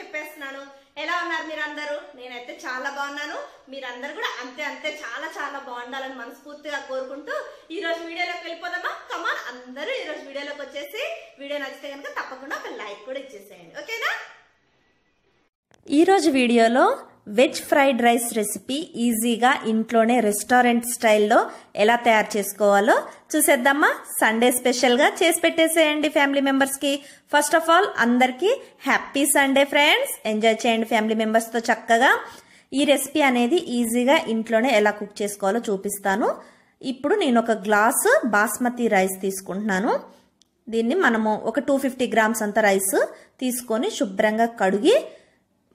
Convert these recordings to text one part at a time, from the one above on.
చెప్పేస్తున్నాను ఎలా ఉన్నారు మీరందరూ నేనైతే చాలా బాగున్నాను మీరందరూ కూడా అంతే అంతే చాలా చాలా బాగుండాలని మనస్ఫూర్తిగా కోరుకుంటూ ఈ రోజు వీడియోలోకి వెళ్ళిపోదామా కమాన్ అందరూ ఈ రోజు వీడియోలోకి వచ్చేసి వీడియో నచ్చితే కనుక తప్పకుండా ఒక లైక్ కూడా ఇచ్చేసేయండి ఓకేనా ఈ రోజు వీడియోలో వెజ్ ఫ్రైడ్ రైస్ రెసిపీ ఈజీగా ఇంట్లోనే రెస్టారెంట్ స్టైల్లో ఎలా తయారు చేసుకోవాలో చూసేద్దామా సండే స్పెషల్గా చేసి పెట్టేసేయండి ఫ్యామిలీ మెంబర్స్కి ఫస్ట్ ఆఫ్ ఆల్ అందరికీ హ్యాపీ సండే ఫ్రెండ్స్ ఎంజాయ్ చేయండి ఫ్యామిలీ మెంబర్స్తో చక్కగా ఈ రెసిపీ అనేది ఈజీగా ఇంట్లోనే ఎలా కుక్ చేసుకోవాలో చూపిస్తాను ఇప్పుడు నేను ఒక గ్లాసు బాస్మతి రైస్ తీసుకుంటున్నాను దీన్ని మనము ఒక టూ ఫిఫ్టీ గ్రామ్స్ అంత రైస్ తీసుకొని శుభ్రంగా కడిగి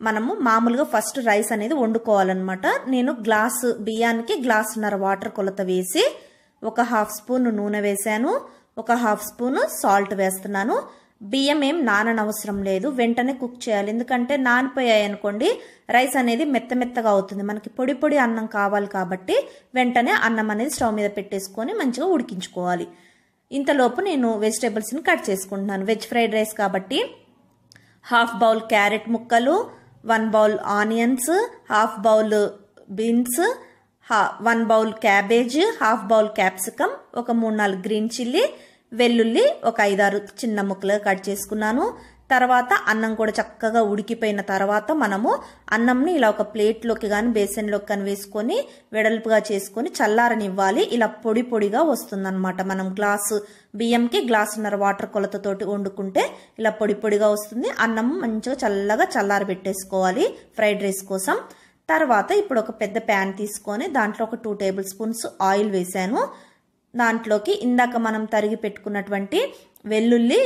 మనము మామూలుగా ఫస్ట్ రైస్ అనేది వండుకోవాలన్నమాట నేను గ్లాస్ బియ్యానికి గ్లాసున్నర వాటర్ కొలత వేసి ఒక హాఫ్ స్పూన్ నూనె వేశాను ఒక హాఫ్ స్పూన్ సాల్ట్ వేస్తున్నాను బియ్యం ఏం నాననవసరం లేదు వెంటనే కుక్ చేయాలి ఎందుకంటే నానిపోయాయి అనుకోండి రైస్ అనేది మెత్త మెత్తగా అవుతుంది మనకి పొడి పొడి అన్నం కావాలి కాబట్టి వెంటనే అన్నం అనేది స్టవ్ మీద పెట్టేసుకొని మంచిగా ఉడికించుకోవాలి ఇంతలోపు నేను వెజిటేబుల్స్ని కట్ చేసుకుంటున్నాను వెజ్ ఫ్రైడ్ రైస్ కాబట్టి హాఫ్ బౌల్ క్యారెట్ ముక్కలు one bowl onions half bowl beans one bowl cabbage half bowl capsicum ఒక మూడు నాలుగు గ్రీన్ చిల్లీ వెల్లుల్లి ఒక ఐదారు చిన్న ముక్కలుగా కట్ చేసుకున్నాను తర్వాత అన్నం కూడా చక్కగా ఉడికిపోయిన తర్వాత మనము అన్నంని ఇలా ఒక ప్లేట్లోకి కానీ బేసన్లోకి కానీ వేసుకొని వెడల్పుగా చేసుకొని చల్లారనివ్వాలి ఇలా పొడి పొడిగా వస్తుందన్నమాట మనం గ్లాసు బియ్యంకి గ్లాసున్నర వాటర్ కొలతతోటి వండుకుంటే ఇలా పొడి పొడిగా వస్తుంది అన్నం మంచిగా చల్లగా పెట్టేసుకోవాలి ఫ్రైడ్ రైస్ కోసం తర్వాత ఇప్పుడు ఒక పెద్ద ప్యాన్ తీసుకొని దాంట్లో ఒక టూ టేబుల్ స్పూన్స్ ఆయిల్ వేసాను దాంట్లోకి ఇందాక మనం తరిగి పెట్టుకున్నటువంటి వెల్లుల్లి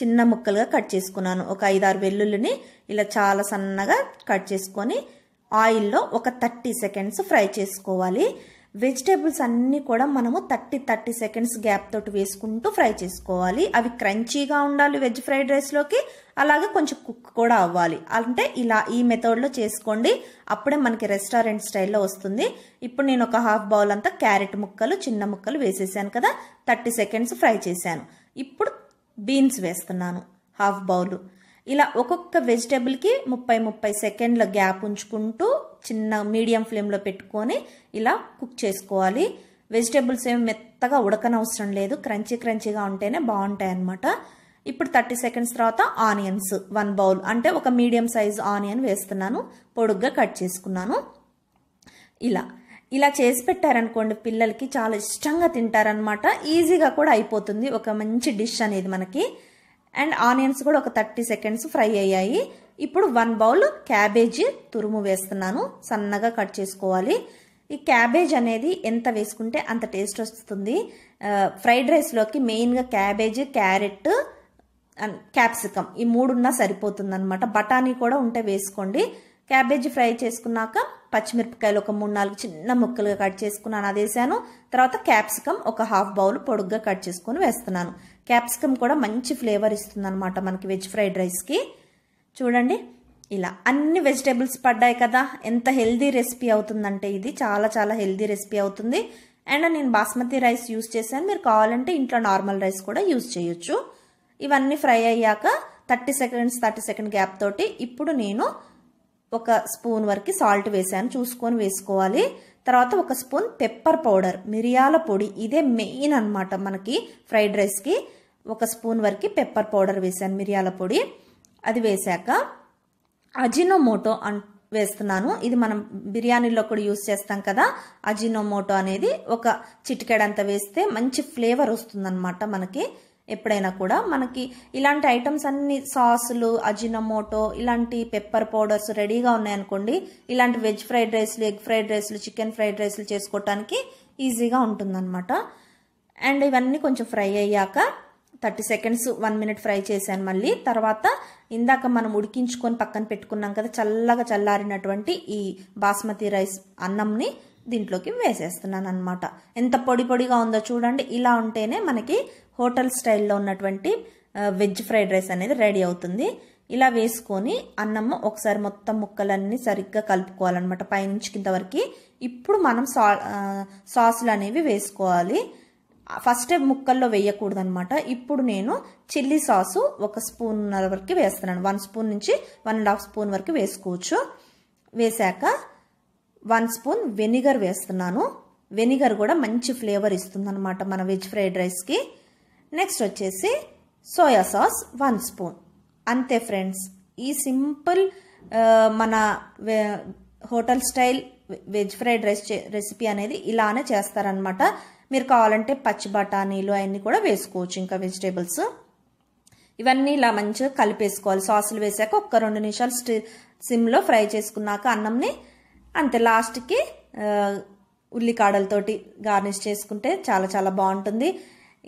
చిన్న ముక్కలుగా కట్ చేసుకున్నాను ఒక ఐదారు వెల్లుల్లిని ఇలా చాలా సన్నగా కట్ చేసుకొని ఆయిల్లో ఒక థర్టీ సెకండ్స్ ఫ్రై చేసుకోవాలి వెజిటేబుల్స్ అన్నీ కూడా మనము థర్టీ థర్టీ సెకండ్స్ గ్యాప్ తోటి వేసుకుంటూ ఫ్రై చేసుకోవాలి అవి క్రంచీగా ఉండాలి వెజ్ ఫ్రైడ్ రైస్లోకి అలాగే కొంచెం కుక్ కూడా అవ్వాలి అంటే ఇలా ఈ మెథడ్లో చేసుకోండి అప్పుడే మనకి రెస్టారెంట్ స్టైల్లో వస్తుంది ఇప్పుడు నేను ఒక హాఫ్ బౌల్ అంతా క్యారెట్ ముక్కలు చిన్న ముక్కలు వేసేసాను కదా థర్టీ సెకండ్స్ ఫ్రై చేశాను ఇప్పుడు బీన్స్ వేస్తున్నాను హాఫ్ బౌలు ఇలా ఒక్కొక్క వెజిటేబుల్కి ముప్పై ముప్పై సెకండ్ల గ్యాప్ ఉంచుకుంటూ చిన్న మీడియం ఫ్లేమ్లో పెట్టుకొని ఇలా కుక్ చేసుకోవాలి వెజిటేబుల్స్ ఏమి మెత్తగా ఉడకనవసరం లేదు క్రంచీ క్రంచీగా ఉంటేనే బాగుంటాయి అన్నమాట ఇప్పుడు థర్టీ సెకండ్స్ తర్వాత ఆనియన్స్ వన్ బౌల్ అంటే ఒక మీడియం సైజ్ ఆనియన్ వేస్తున్నాను పొడుగ్గా కట్ చేసుకున్నాను ఇలా ఇలా చేసి పెట్టారనుకోండి పిల్లలకి చాలా ఇష్టంగా తింటారనమాట ఈజీగా కూడా అయిపోతుంది ఒక మంచి డిష్ అనేది మనకి అండ్ ఆనియన్స్ కూడా ఒక థర్టీ సెకండ్స్ ఫ్రై అయ్యాయి ఇప్పుడు వన్ బౌల్ క్యాబేజీ తురుము వేస్తున్నాను సన్నగా కట్ చేసుకోవాలి ఈ క్యాబేజ్ అనేది ఎంత వేసుకుంటే అంత టేస్ట్ వస్తుంది ఫ్రైడ్ రైస్లోకి మెయిన్గా క్యాబేజ్ క్యారెట్ క్యాప్సికమ్ ఈ మూడున్నా సరిపోతుంది అనమాట బఠానీ కూడా ఉంటే వేసుకోండి క్యాబేజీ ఫ్రై చేసుకున్నాక పచ్చిమిరపకాయలు ఒక మూడు నాలుగు చిన్న ముక్కలుగా కట్ చేసుకున్నాను అది వేసాను తర్వాత క్యాప్సికమ్ ఒక హాఫ్ బౌల్ పొడుగ్గా కట్ చేసుకుని వేస్తున్నాను క్యాప్సికమ్ కూడా మంచి ఫ్లేవర్ ఇస్తుంది అనమాట మనకి వెజ్ ఫ్రైడ్ రైస్కి చూడండి ఇలా అన్ని వెజిటేబుల్స్ పడ్డాయి కదా ఎంత హెల్దీ రెసిపీ అవుతుందంటే ఇది చాలా చాలా హెల్దీ రెసిపీ అవుతుంది అండ్ నేను బాస్మతి రైస్ యూస్ చేశాను మీరు కావాలంటే ఇంట్లో నార్మల్ రైస్ కూడా యూస్ చేయొచ్చు ఇవన్నీ ఫ్రై అయ్యాక thirty seconds thirty second gap తోటి ఇప్పుడు నేను ఒక స్పూన్ వరకు సాల్ట్ వేసాను చూసుకొని వేసుకోవాలి తర్వాత ఒక స్పూన్ పెప్పర్ పౌడర్ మిరియాల పొడి ఇదే మెయిన్ అనమాట మనకి ఫ్రైడ్ రైస్కి ఒక స్పూన్ వరకు పెప్పర్ పౌడర్ వేసాను మిరియాల పొడి అది వేశాక అజినోమోటో అన్ వేస్తున్నాను ఇది మనం బిర్యానీలో కూడా యూస్ చేస్తాం కదా అజినోమోటో అనేది ఒక చిటికెడంత వేస్తే మంచి ఫ్లేవర్ వస్తుందన్నమాట మనకి ఎప్పుడైనా కూడా మనకి ఇలాంటి ఐటమ్స్ అన్ని సాసులు అజినమోటో ఇలాంటి పెప్పర్ పౌడర్స్ రెడీగా ఉన్నాయనుకోండి ఇలాంటి వెజ్ ఫ్రైడ్ రైస్లు ఎగ్ ఫ్రైడ్ రైస్లు చికెన్ ఫ్రైడ్ రైస్లు చేసుకోవటానికి ఈజీగా ఉంటుందన్నమాట అండ్ ఇవన్నీ కొంచెం ఫ్రై అయ్యాక thirty seconds one minute fry చేశాను మళ్ళీ తర్వాత ఇందాక మనం ఉడికించుకొని పక్కన పెట్టుకున్నాం కదా చల్లగా చల్లారినటువంటి ఈ బాస్మతి రైస్ అన్నంని దీంట్లోకి వేసేస్తున్నాను అనమాట ఎంత పొడి పొడిగా ఉందో చూడండి ఇలా ఉంటేనే మనకి హోటల్ స్టైల్లో ఉన్నటువంటి వెజ్ ఫ్రైడ్ రైస్ అనేది రెడీ అవుతుంది ఇలా వేసుకొని అన్నము ఒకసారి మొత్తం ముక్కలన్నీ సరిగ్గా కలుపుకోవాలన్నమాట పైనుంచి కింద వరకు ఇప్పుడు మనం సా సాసులు అనేవి వేసుకోవాలి ఫస్ట్ ముక్కల్లో వేయకూడదు అనమాట ఇప్పుడు నేను చిల్లీ సాసు ఒక స్పూన్ వరకు వేస్తున్నాను వన్ స్పూన్ నుంచి వన్ అండ్ హాఫ్ స్పూన్ వరకు వేసుకోవచ్చు వేశాక వన్ స్పూన్ వెనిగర్ వేస్తున్నాను వెనిగర్ కూడా మంచి ఫ్లేవర్ ఇస్తుంది అనమాట మన వెజ్ ఫ్రైడ్ రైస్కి నెక్స్ట్ వచ్చేసి సోయా సాస్ వన్ స్పూన్ అంతే ఫ్రెండ్స్ ఈ సింపుల్ మన hotel style veg fried rice recipe అనేది ఇలానే చేస్తారనమాట మీరు కావాలంటే పచ్చి బఠానీలు అవన్నీ కూడా వేసుకోవచ్చు ఇంకా వెజిటేబుల్స్ ఇవన్నీ ఇలా మంచిగా కలిపేసుకోవాలి సాసులు వేసాక ఒక్క రెండు నిమిషాలు స్టి సిమ్లో ఫ్రై చేసుకున్నాక అన్నంని అంతే లాస్ట్కి ఉల్లికాడలతోటి గార్నిష్ చేసుకుంటే చాలా చాలా బాగుంటుంది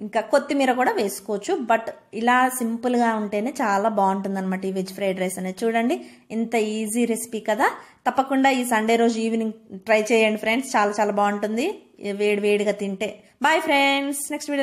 ఇంకా కొత్తిమీర కూడా వేసుకోవచ్చు బట్ ఇలా సింపుల్గా ఉంటేనే చాలా బాగుంటుంది అనమాట ఈ వెజ్ ఫ్రైడ్ రైస్ అనేది చూడండి ఇంత ఈజీ రెసిపీ కదా తప్పకుండా ఈ సండే రోజు ఈవినింగ్ ట్రై చేయండి ఫ్రెండ్స్ చాలా చాలా బాగుంటుంది వేడి వేడిగా తింటే బాయ్ ఫ్రెండ్స్ నెక్స్ట్ వీడియో